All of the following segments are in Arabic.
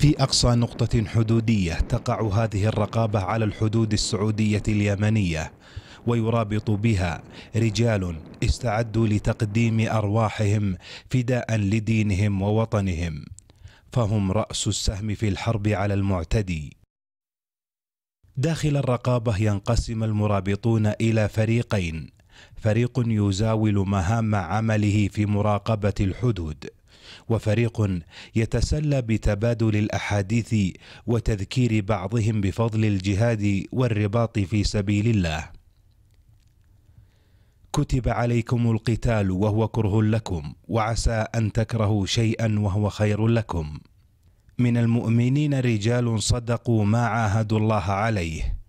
في أقصى نقطة حدودية تقع هذه الرقابة على الحدود السعودية اليمنية ويرابط بها رجال استعدوا لتقديم أرواحهم فداء لدينهم ووطنهم فهم رأس السهم في الحرب على المعتدي داخل الرقابة ينقسم المرابطون إلى فريقين فريق يزاول مهام عمله في مراقبة الحدود وفريق يتسلى بتبادل الاحاديث وتذكير بعضهم بفضل الجهاد والرباط في سبيل الله كتب عليكم القتال وهو كره لكم وعسى ان تكرهوا شيئا وهو خير لكم من المؤمنين رجال صدقوا ما عاهدوا الله عليه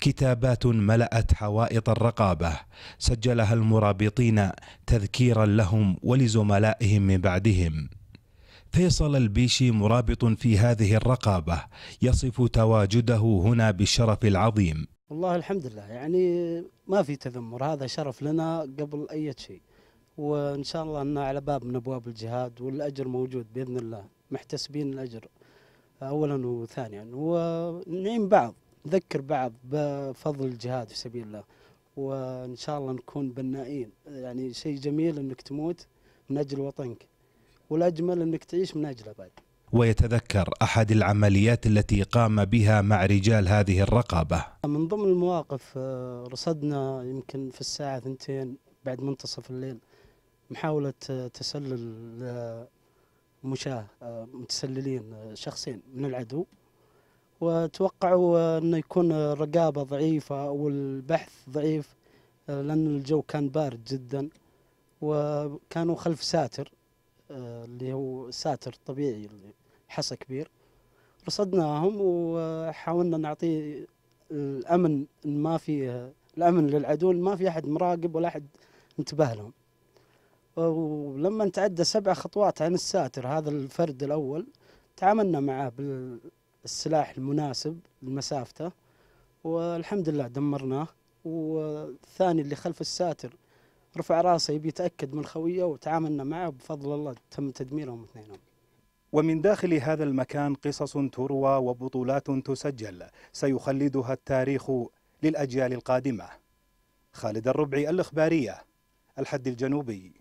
كتابات ملأت حوائط الرقابة سجلها المرابطين تذكيرا لهم ولزملائهم من بعدهم فيصل البيشي مرابط في هذه الرقابة يصف تواجده هنا بالشرف العظيم والله الحمد لله يعني ما في تذمر هذا شرف لنا قبل أي شيء وإن شاء الله أنه على باب من أبواب الجهاد والأجر موجود بإذن الله محتسبين الأجر أولا وثانيا ونعيم بعض نذكر بعض بفضل الجهاد في سبيل الله وان شاء الله نكون بنائين يعني شيء جميل انك تموت من اجل وطنك والاجمل انك تعيش من اجله بعد ويتذكر احد العمليات التي قام بها مع رجال هذه الرقابه من ضمن المواقف آه، رصدنا يمكن في الساعه ثنتين بعد منتصف الليل محاوله آه، تسلل آه، مشاه متسللين شخصين من العدو وتوقعوا انه يكون الرقابه ضعيفه والبحث ضعيف آه، لان الجو كان بارد جدا وكانوا خلف ساتر آه، اللي هو ساتر طبيعي حصى كبير رصدناهم وحاولنا نعطي الامن ما في الامن للعدو ما في احد مراقب ولا احد انتبه لهم ولما تعدى سبع خطوات عن الساتر هذا الفرد الاول تعاملنا معه بال السلاح المناسب لمسافته والحمد لله دمرناه والثاني اللي خلف الساتر رفع راسه يبي يتاكد من خويه وتعاملنا معه بفضل الله تم تدميرهم اثنينهم. ومن داخل هذا المكان قصص تروى وبطولات تسجل سيخلدها التاريخ للاجيال القادمه. خالد الربعي الاخباريه الحد الجنوبي